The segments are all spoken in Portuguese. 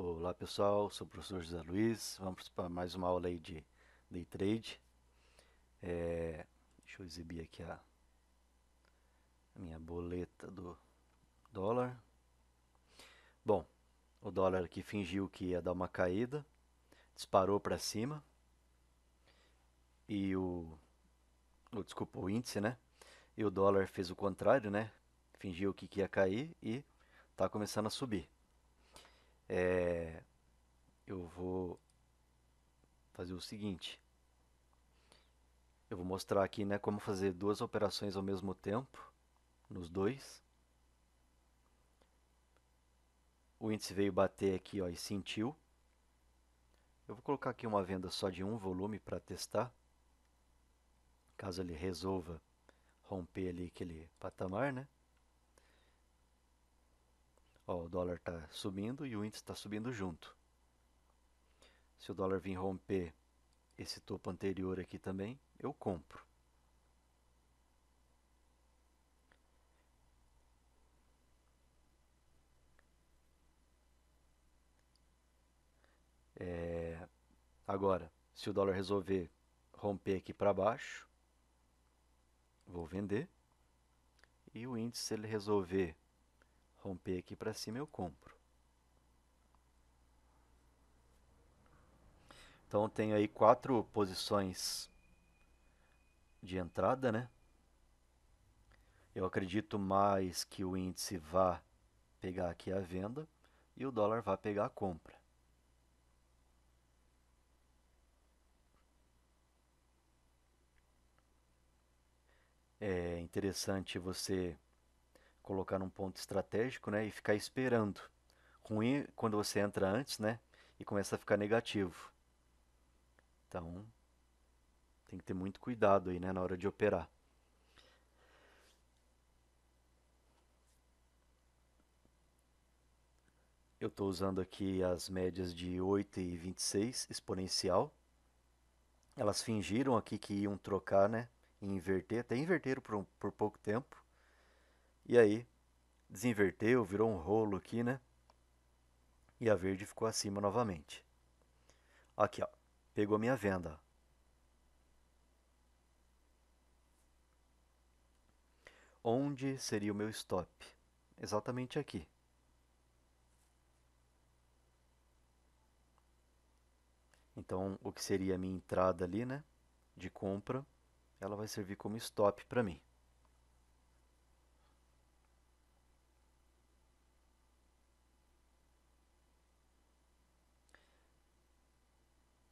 Olá pessoal, sou o professor José Luiz. Vamos para mais uma aula aí de day trade. É, deixa eu exibir aqui a, minha boleta do dólar. Bom, o dólar aqui fingiu que ia dar uma caída, disparou para cima e o, o desculpa o índice, né? E o dólar fez o contrário, né? Fingiu que ia cair e está começando a subir. É, eu vou fazer o seguinte. Eu vou mostrar aqui né, como fazer duas operações ao mesmo tempo, nos dois. O índice veio bater aqui ó, e sentiu. Eu vou colocar aqui uma venda só de um volume para testar, caso ele resolva romper ali aquele patamar, né? Ó, o dólar está subindo e o índice está subindo junto. Se o dólar vir romper esse topo anterior aqui também, eu compro. É, agora, se o dólar resolver romper aqui para baixo, vou vender. E o índice, se ele resolver romper aqui para cima eu compro. Então tenho aí quatro posições de entrada, né? Eu acredito mais que o índice vá pegar aqui a venda e o dólar vá pegar a compra. É interessante você colocar num ponto estratégico, né, e ficar esperando. Ruim quando você entra antes, né, e começa a ficar negativo. Então, tem que ter muito cuidado aí, né, na hora de operar. Eu estou usando aqui as médias de 8 e 26 exponencial. Elas fingiram aqui que iam trocar, né? E inverter, até inverteram por, um, por pouco tempo. E aí desinverteu, virou um rolo aqui, né? E a verde ficou acima novamente. Aqui, ó. Pegou minha venda. Onde seria o meu stop? Exatamente aqui. Então, o que seria a minha entrada ali, né? De compra, ela vai servir como stop para mim.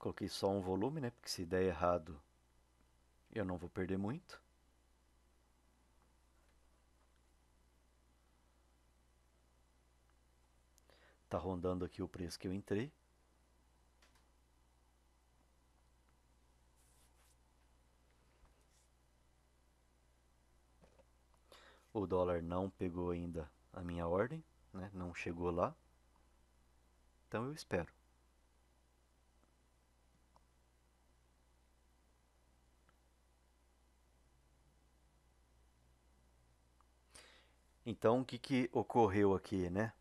Coloquei só um volume, né? Porque se der errado, eu não vou perder muito. Tá rondando aqui o preço que eu entrei. O dólar não pegou ainda a minha ordem, né? não chegou lá. Então eu espero. Então, o que, que ocorreu aqui, né?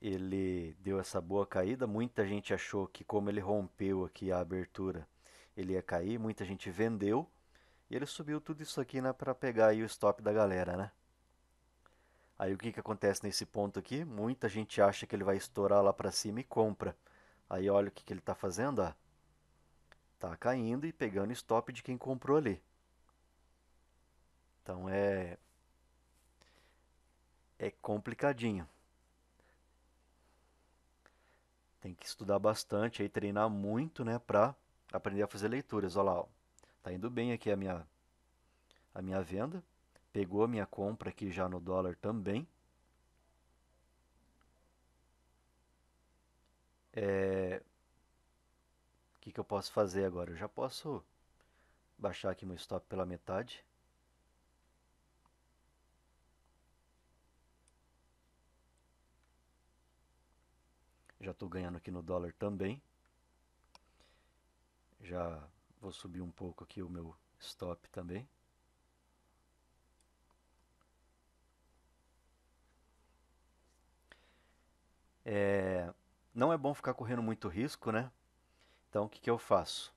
Ele deu essa boa caída, muita gente achou que como ele rompeu aqui a abertura, ele ia cair, muita gente vendeu, e ele subiu tudo isso aqui né, para pegar aí o stop da galera, né? Aí o que, que acontece nesse ponto aqui? Muita gente acha que ele vai estourar lá para cima e compra. Aí olha o que, que ele está fazendo, ó. Tá caindo e pegando stop de quem comprou ali. Então é é complicadinho. Tem que estudar bastante aí, treinar muito, né, para aprender a fazer leituras. Olha lá, ó. tá indo bem aqui a minha a minha venda. Pegou a minha compra aqui já no dólar também. É... O que, que eu posso fazer agora? Eu já posso baixar aqui meu stop pela metade. Já estou ganhando aqui no dólar também. Já vou subir um pouco aqui o meu stop também. É, não é bom ficar correndo muito risco, né? Então o que, que eu faço?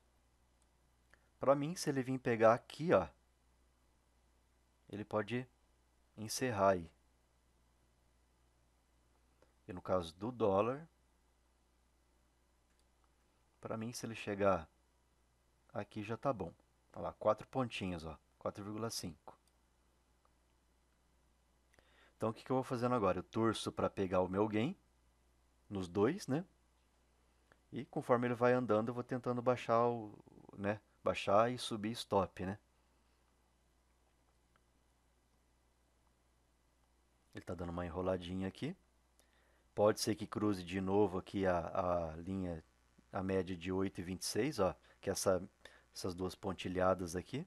Para mim, se ele vir pegar aqui, ó, ele pode encerrar aí. E no caso do dólar, para mim, se ele chegar aqui já tá bom. Olha tá lá, 4 pontinhos, 4,5. Então, o que, que eu vou fazendo agora? Eu torço para pegar o meu gain nos dois, né? E conforme ele vai andando, eu vou tentando baixar, o, né? baixar e subir stop, né? Ele está dando uma enroladinha aqui. Pode ser que cruze de novo aqui a, a linha a média de 8,26, ó, que é essa, essas duas pontilhadas aqui.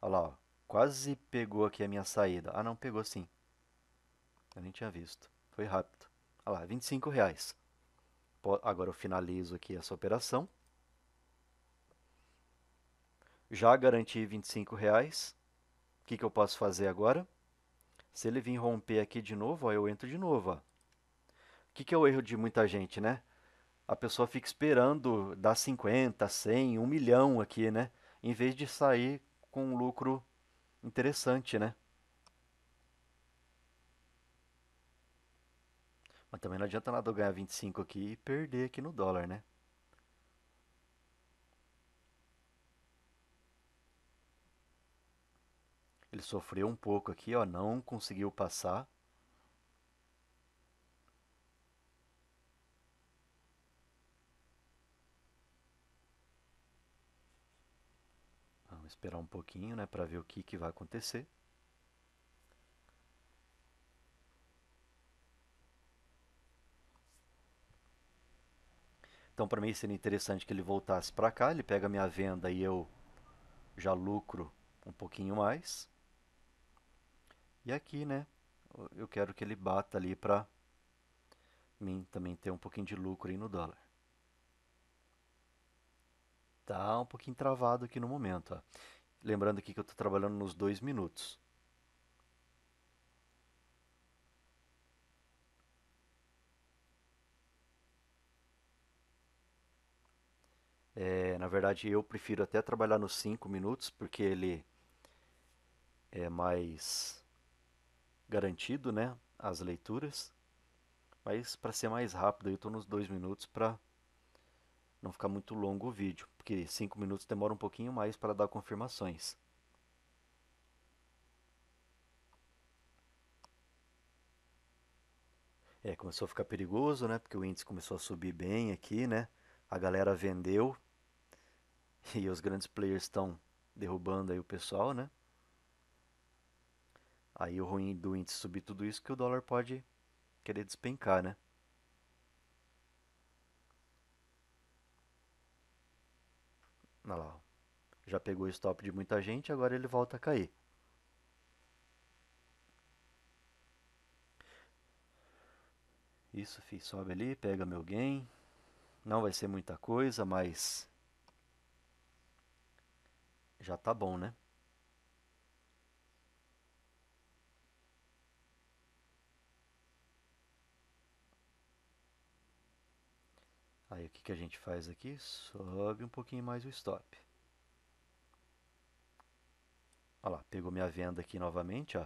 Olha lá, ó, quase pegou aqui a minha saída. Ah, não, pegou sim. Eu nem tinha visto. Foi rápido. Olha lá, 25 reais. Agora eu finalizo aqui essa operação. Já garanti 25 reais. O que, que eu posso fazer agora? Se ele vir romper aqui de novo, ó, eu entro de novo. O que, que é o erro de muita gente, né? a pessoa fica esperando dar 50, 100, 1 milhão aqui, né? Em vez de sair com um lucro interessante, né? Mas também não adianta nada eu ganhar 25 aqui e perder aqui no dólar, né? Ele sofreu um pouco aqui, ó, não conseguiu passar. esperar um pouquinho, né, para ver o que, que vai acontecer. Então, para mim seria interessante que ele voltasse para cá, ele pega minha venda e eu já lucro um pouquinho mais. E aqui, né, eu quero que ele bata ali para mim também ter um pouquinho de lucro aí no dólar. Tá um pouquinho travado aqui no momento. Ó. Lembrando aqui que eu estou trabalhando nos dois minutos. É, na verdade, eu prefiro até trabalhar nos 5 minutos, porque ele é mais garantido, né? As leituras. Mas para ser mais rápido, eu estou nos 2 minutos para não ficar muito longo o vídeo, porque 5 minutos demora um pouquinho mais para dar confirmações. É, começou a ficar perigoso, né? Porque o índice começou a subir bem aqui, né? A galera vendeu e os grandes players estão derrubando aí o pessoal, né? Aí o ruim do índice subir tudo isso que o dólar pode querer despencar, né? Olha lá. Já pegou o stop de muita gente, agora ele volta a cair. Isso, fi, sobe ali, pega meu gain. Não vai ser muita coisa, mas já tá bom, né? Aí o que, que a gente faz aqui? Sobe um pouquinho mais o stop. Olha lá, pegou minha venda aqui novamente, ó.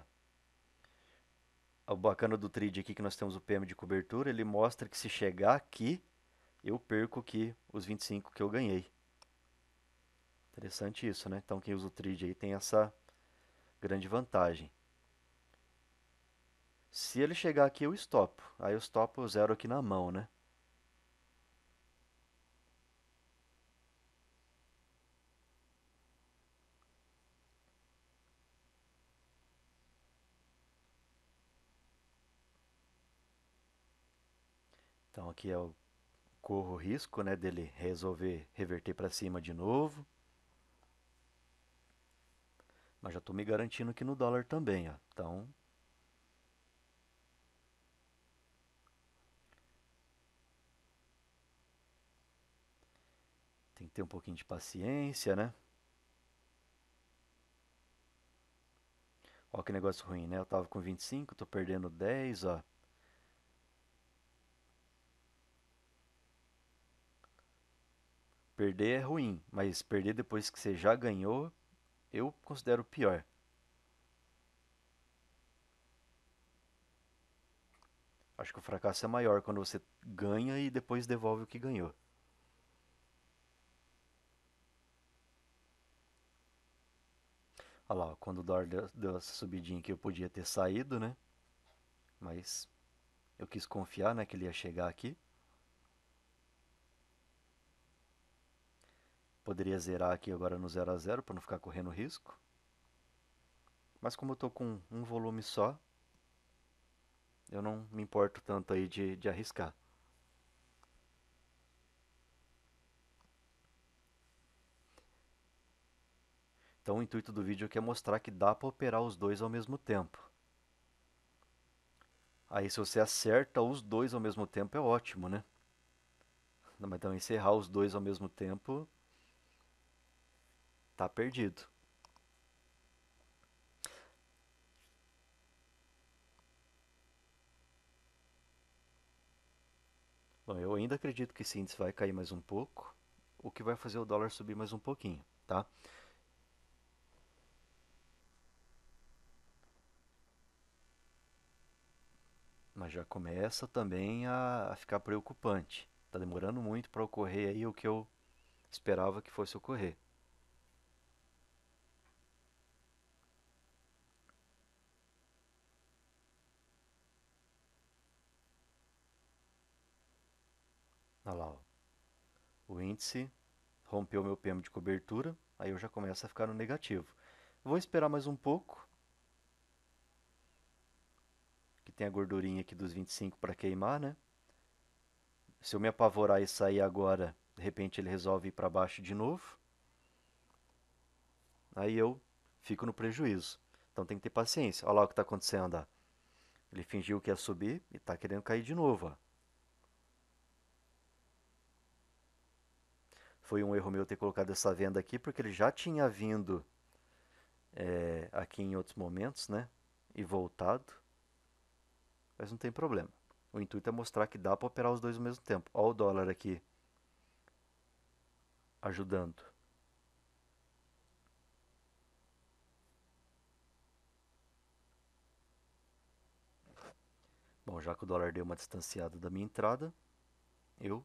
O bacana do trade aqui que nós temos o PM de cobertura, ele mostra que se chegar aqui, eu perco aqui os 25 que eu ganhei. Interessante isso, né? Então quem usa o trade aí tem essa grande vantagem. Se ele chegar aqui, eu stop, Aí eu o zero aqui na mão, né? que eu é corro o risco né, dele resolver reverter para cima de novo. Mas já estou me garantindo que no dólar também. Ó. Então. Tem que ter um pouquinho de paciência, né? Olha que negócio ruim, né? Eu tava com 25, tô perdendo 10, ó. Perder é ruim, mas perder depois que você já ganhou, eu considero pior. Acho que o fracasso é maior quando você ganha e depois devolve o que ganhou. Olha lá, quando o Dor deu, deu essa subidinha que eu podia ter saído, né? Mas eu quis confiar né, que ele ia chegar aqui. Poderia zerar aqui agora no 0 a 0 para não ficar correndo risco. Mas como eu estou com um volume só, eu não me importo tanto aí de, de arriscar. Então o intuito do vídeo aqui é mostrar que dá para operar os dois ao mesmo tempo. Aí se você acerta os dois ao mesmo tempo é ótimo, né? Não, mas também então, se errar os dois ao mesmo tempo tá perdido. Bom, eu ainda acredito que esse índice vai cair mais um pouco, o que vai fazer o dólar subir mais um pouquinho, tá? Mas já começa também a, a ficar preocupante. Tá demorando muito para ocorrer aí o que eu esperava que fosse ocorrer. o índice rompeu meu PM de cobertura, aí eu já começo a ficar no negativo. Vou esperar mais um pouco. Que tem a gordurinha aqui dos 25 para queimar, né? Se eu me apavorar e sair agora, de repente ele resolve ir para baixo de novo. Aí eu fico no prejuízo. Então tem que ter paciência. Olha lá o que está acontecendo. Ó. Ele fingiu que ia subir e está querendo cair de novo. Ó. foi um erro meu ter colocado essa venda aqui, porque ele já tinha vindo é, aqui em outros momentos, né? E voltado. Mas não tem problema. O intuito é mostrar que dá para operar os dois ao mesmo tempo. Olha o dólar aqui ajudando. Bom, já que o dólar deu uma distanciada da minha entrada, eu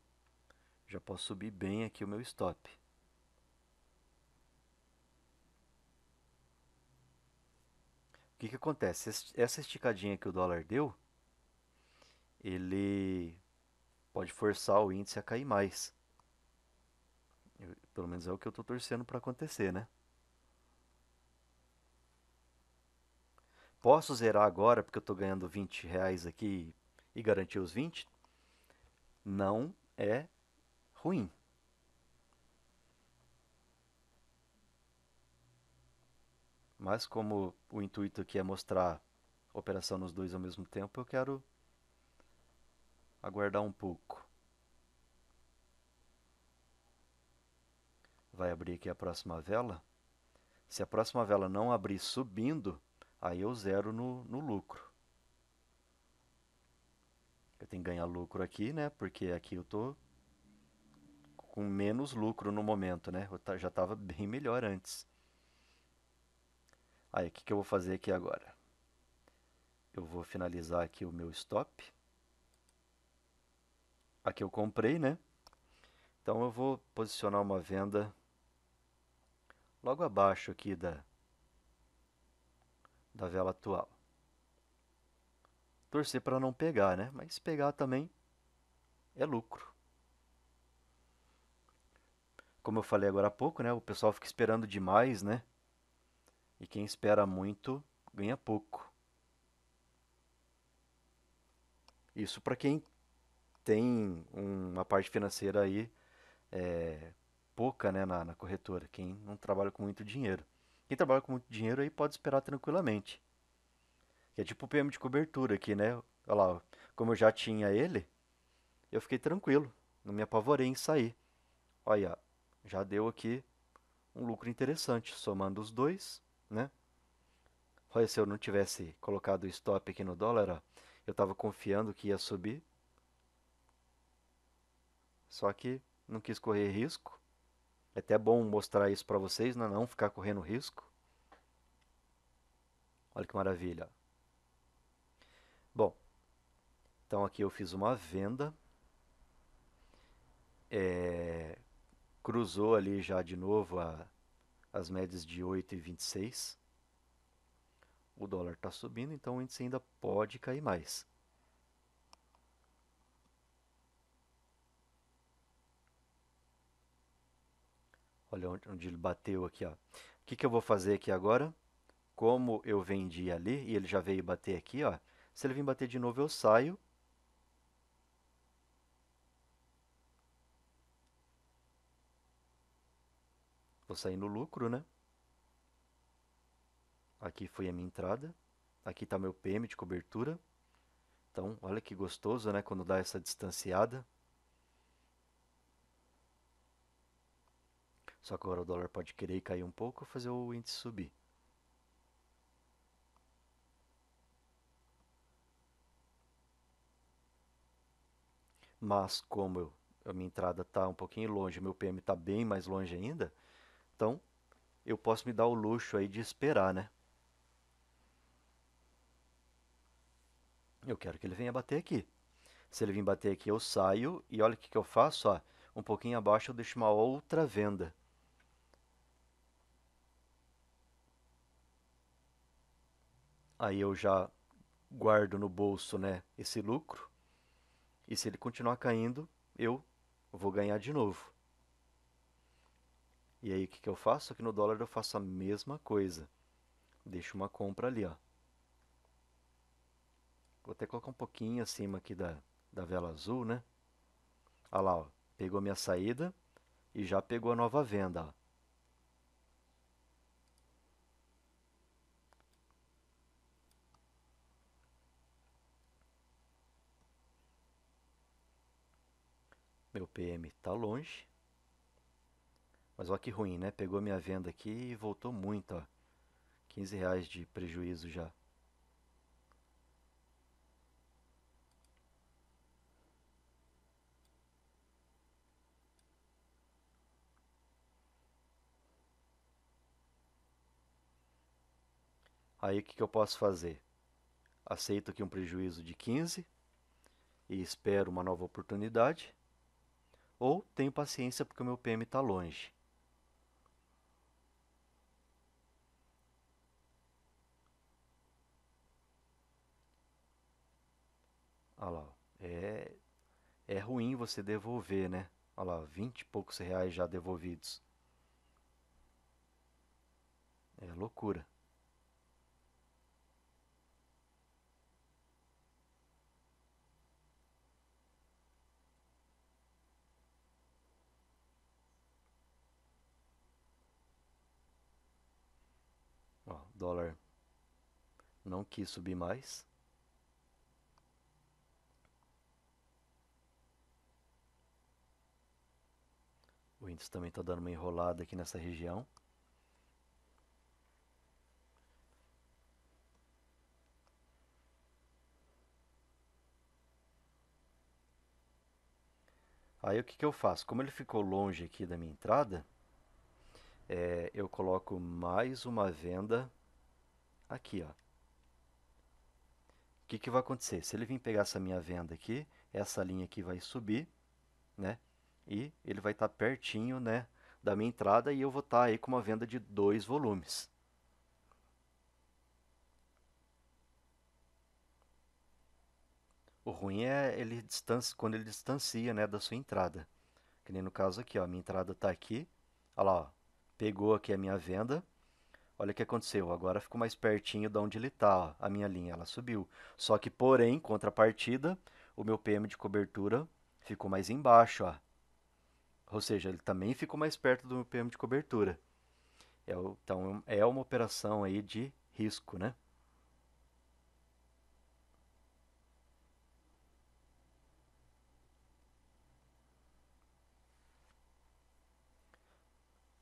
já posso subir bem aqui o meu stop. O que, que acontece? Essa esticadinha que o dólar deu, ele pode forçar o índice a cair mais. Eu, pelo menos é o que eu estou torcendo para acontecer, né? Posso zerar agora porque eu estou ganhando 20 reais aqui e garantir os 20? Não é ruim. Mas como o intuito aqui é mostrar operação nos dois ao mesmo tempo, eu quero aguardar um pouco. Vai abrir aqui a próxima vela. Se a próxima vela não abrir subindo, aí eu zero no, no lucro. Eu tenho que ganhar lucro aqui, né? Porque aqui eu estou com menos lucro no momento, né? Eu já estava bem melhor antes. Aí, o que, que eu vou fazer aqui agora? Eu vou finalizar aqui o meu stop. Aqui eu comprei, né? Então eu vou posicionar uma venda logo abaixo aqui da, da vela atual. Torcer para não pegar, né? Mas pegar também é lucro como eu falei agora há pouco, né, o pessoal fica esperando demais, né? E quem espera muito ganha pouco. Isso para quem tem uma parte financeira aí é, pouca né, na, na corretora, quem não trabalha com muito dinheiro. Quem trabalha com muito dinheiro aí pode esperar tranquilamente. é tipo o PM de cobertura aqui, né? Olha lá, como eu já tinha ele, eu fiquei tranquilo, não me apavorei em sair. Olha, já deu aqui um lucro interessante, somando os dois, né? Olha, se eu não tivesse colocado o stop aqui no dólar, ó, eu estava confiando que ia subir. Só que não quis correr risco. É até bom mostrar isso para vocês, né? não ficar correndo risco. Olha que maravilha. Bom, então aqui eu fiz uma venda. É, cruzou ali já de novo a, as médias de 8,26. O dólar está subindo, então o índice ainda pode cair mais. Olha onde ele bateu aqui. Ó. O que, que eu vou fazer aqui agora? Como eu vendi ali e ele já veio bater aqui, ó. se ele vir bater de novo, eu saio vou sair no lucro, né? Aqui foi a minha entrada. Aqui está meu PM de cobertura. Então, olha que gostoso, né? Quando dá essa distanciada. Só que agora o dólar pode querer cair um pouco, fazer o índice subir. Mas como eu, a minha entrada está um pouquinho longe, meu PM está bem mais longe ainda, então, eu posso me dar o luxo aí de esperar, né? Eu quero que ele venha bater aqui. Se ele vir bater aqui, eu saio e olha o que, que eu faço. Ó, um pouquinho abaixo eu deixo uma outra venda. Aí eu já guardo no bolso né, esse lucro. E se ele continuar caindo, eu vou ganhar de novo. E aí o que, que eu faço? Aqui no dólar eu faço a mesma coisa. Deixo uma compra ali, ó. Vou até colocar um pouquinho acima aqui da, da vela azul, né? Olha lá, ó. pegou minha saída e já pegou a nova venda. Ó. Meu PM está longe. Mas olha que ruim, né? Pegou minha venda aqui e voltou muito, ó. 15 reais de prejuízo já. Aí o que, que eu posso fazer? Aceito aqui um prejuízo de 15 e espero uma nova oportunidade. Ou tenho paciência porque o meu PM está longe. é, é ruim você devolver, né? Olha lá, 20 e poucos reais já devolvidos. É loucura. dólar não quis subir mais. O índice também está dando uma enrolada aqui nessa região. Aí o que, que eu faço? Como ele ficou longe aqui da minha entrada, é, eu coloco mais uma venda aqui. Ó. O que, que vai acontecer? Se ele vir pegar essa minha venda aqui, essa linha aqui vai subir, né? e ele vai estar tá pertinho né, da minha entrada e eu vou estar tá aí com uma venda de dois volumes. O ruim é ele quando ele distancia né, da sua entrada. Que nem no caso aqui, ó, a minha entrada está aqui. Olha lá, ó, pegou aqui a minha venda. Olha o que aconteceu, agora ficou mais pertinho de onde ele está, a minha linha, ela subiu. Só que, porém, contrapartida, o meu PM de cobertura ficou mais embaixo, ó. Ou seja, ele também ficou mais perto do PM de cobertura. É, então é, é uma operação aí de risco, né?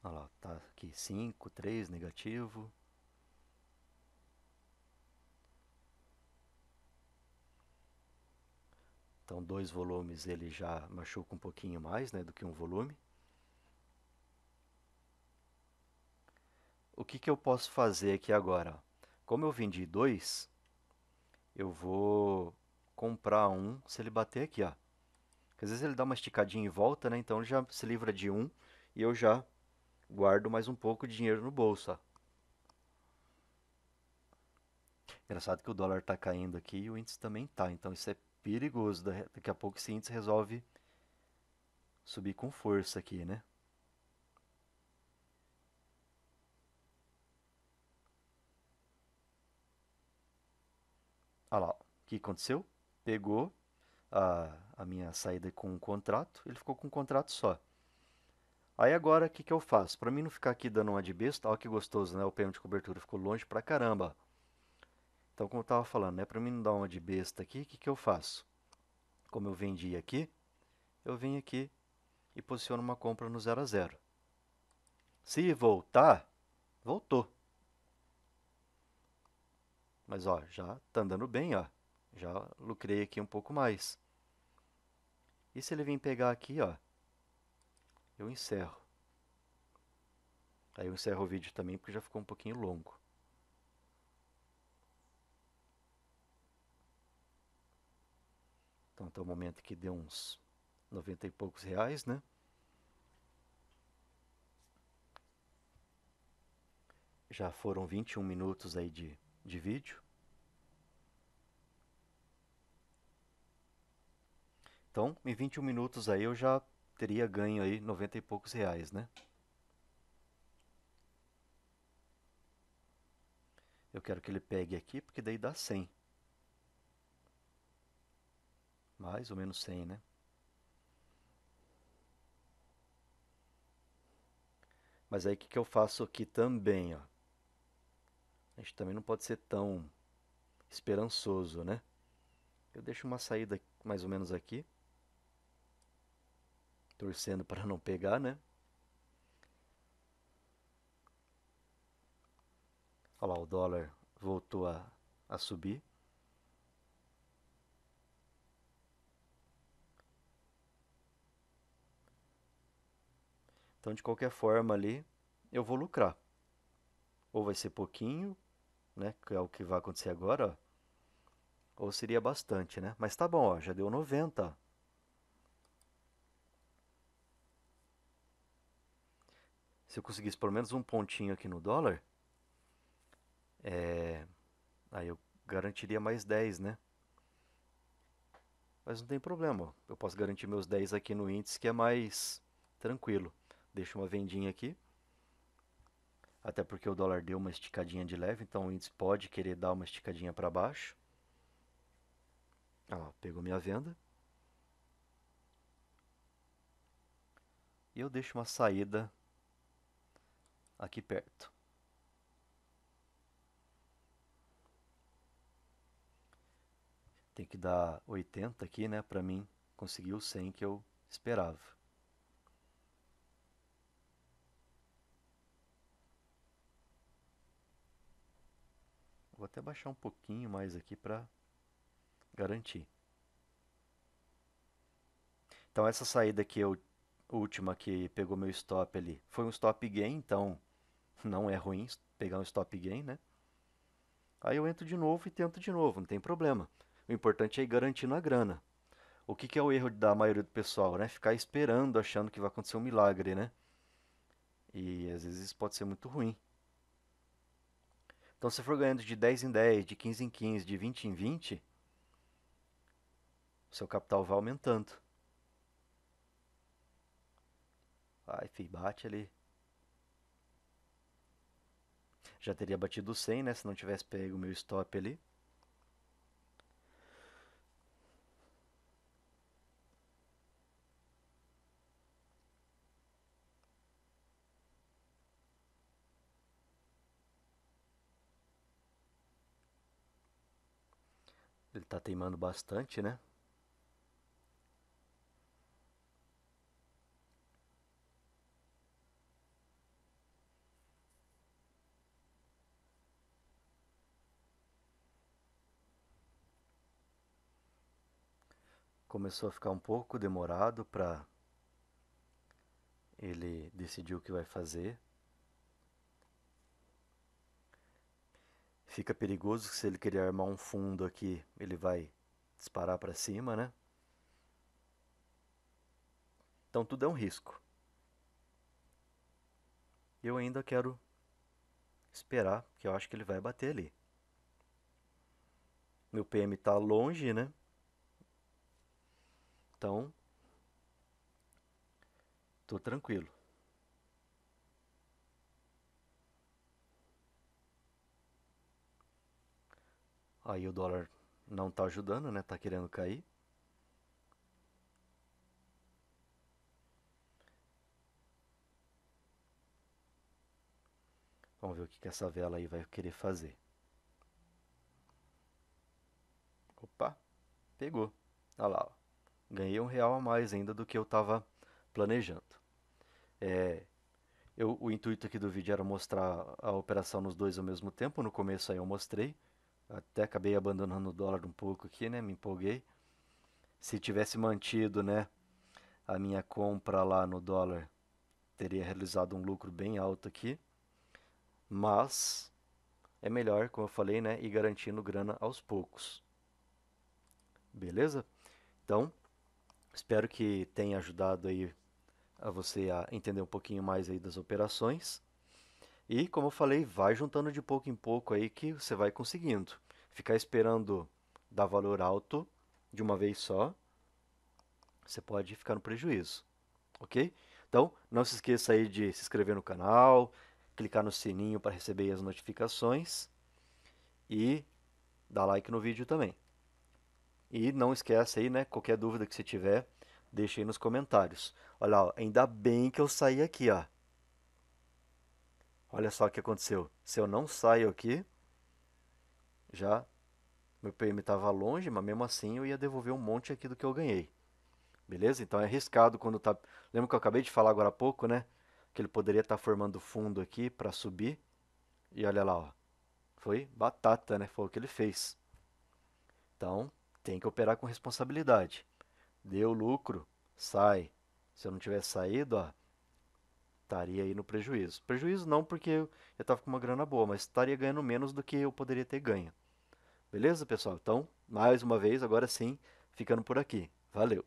Olha lá, tá aqui 5, 3, negativo. Então, dois volumes ele já machuca um pouquinho mais né, do que um volume. O que, que eu posso fazer aqui agora? Como eu vendi dois, eu vou comprar um se ele bater aqui. Ó. Porque às vezes ele dá uma esticadinha em volta, né? então ele já se livra de um e eu já guardo mais um pouco de dinheiro no bolso. Ó. Engraçado que o dólar está caindo aqui e o índice também está, então isso é Perigoso. Daqui a pouco o resolve subir com força aqui, né? Olha lá, o que aconteceu? Pegou a, a minha saída com um contrato, ele ficou com um contrato só. Aí agora, o que, que eu faço? Para mim não ficar aqui dando uma de besta, olha que gostoso, né? O pênalti de cobertura ficou longe pra caramba. Então, como eu estava falando, né, para mim não dar uma de besta aqui, o que, que eu faço? Como eu vendi aqui, eu venho aqui e posiciono uma compra no 0 a 0. Se voltar, voltou. Mas ó, já está andando bem, ó. já lucrei aqui um pouco mais. E se ele vem pegar aqui, ó, eu encerro. Aí eu encerro o vídeo também porque já ficou um pouquinho longo. Então até o momento que deu uns 90 e poucos reais, né? Já foram 21 minutos aí de, de vídeo. Então, em 21 minutos aí eu já teria ganho aí 90 e poucos reais, né? Eu quero que ele pegue aqui, porque daí dá 100. Mais ou menos 100, né? Mas aí o que, que eu faço aqui também, ó? A gente também não pode ser tão esperançoso, né? Eu deixo uma saída mais ou menos aqui. Torcendo para não pegar, né? Olha lá, o dólar voltou a, a subir. Então, de qualquer forma ali, eu vou lucrar. Ou vai ser pouquinho, né, que é o que vai acontecer agora, ó. ou seria bastante, né? Mas tá bom, ó, já deu 90. Se eu conseguisse pelo menos um pontinho aqui no dólar, é... aí eu garantiria mais 10, né? Mas não tem problema, eu posso garantir meus 10 aqui no índice que é mais tranquilo. Deixa uma vendinha aqui. Até porque o dólar deu uma esticadinha de leve, então o índice pode querer dar uma esticadinha para baixo. Ah, pegou minha venda. E eu deixo uma saída aqui perto. Tem que dar 80 aqui, né, para mim conseguir o 100 que eu esperava. Vou até baixar um pouquinho mais aqui para garantir. Então essa saída que eu última que pegou meu stop ali foi um stop gain, então não é ruim pegar um stop gain, né? Aí eu entro de novo e tento de novo, não tem problema. O importante é ir garantindo a grana. O que, que é o erro da maioria do pessoal, né? Ficar esperando, achando que vai acontecer um milagre, né? E às vezes isso pode ser muito ruim. Então, se for ganhando de 10 em 10, de 15 em 15, de 20 em 20, seu capital vai aumentando. Vai, filho, bate ali. Já teria batido 100, né? Se não tivesse pego o meu stop ali. Ele está teimando bastante, né? Começou a ficar um pouco demorado para ele decidir o que vai fazer. Fica perigoso que se ele querer armar um fundo aqui, ele vai disparar para cima, né? Então tudo é um risco. Eu ainda quero esperar, porque eu acho que ele vai bater ali. Meu PM está longe, né? Então, tô tranquilo. Aí o dólar não está ajudando, né? Tá querendo cair. Vamos ver o que, que essa vela aí vai querer fazer. Opa, pegou. Olha lá, ó. ganhei um real a mais ainda do que eu estava planejando. É, eu, o intuito aqui do vídeo era mostrar a operação nos dois ao mesmo tempo. No começo aí eu mostrei até acabei abandonando o dólar um pouco aqui, né? Me empolguei. Se tivesse mantido, né, a minha compra lá no dólar, teria realizado um lucro bem alto aqui. Mas é melhor, como eu falei, né, ir garantindo grana aos poucos. Beleza? Então, espero que tenha ajudado aí a você a entender um pouquinho mais aí das operações. E como eu falei, vai juntando de pouco em pouco aí que você vai conseguindo ficar esperando dar valor alto de uma vez só, você pode ficar no prejuízo, ok? Então, não se esqueça aí de se inscrever no canal, clicar no sininho para receber as notificações e dar like no vídeo também. E não esqueça aí, né, qualquer dúvida que você tiver, deixe aí nos comentários. Olha lá, ainda bem que eu saí aqui, ó. Olha só o que aconteceu. Se eu não saio aqui, já meu PM estava longe, mas mesmo assim eu ia devolver um monte aqui do que eu ganhei. Beleza? Então é arriscado quando tá. Lembra que eu acabei de falar agora há pouco, né? Que ele poderia estar tá formando fundo aqui para subir. E olha lá, ó. Foi batata, né? Foi o que ele fez. Então, tem que operar com responsabilidade. Deu lucro, sai. Se eu não tivesse saído, ó, estaria aí no prejuízo. Prejuízo não, porque eu estava com uma grana boa, mas estaria ganhando menos do que eu poderia ter ganho. Beleza, pessoal? Então, mais uma vez, agora sim, ficando por aqui. Valeu!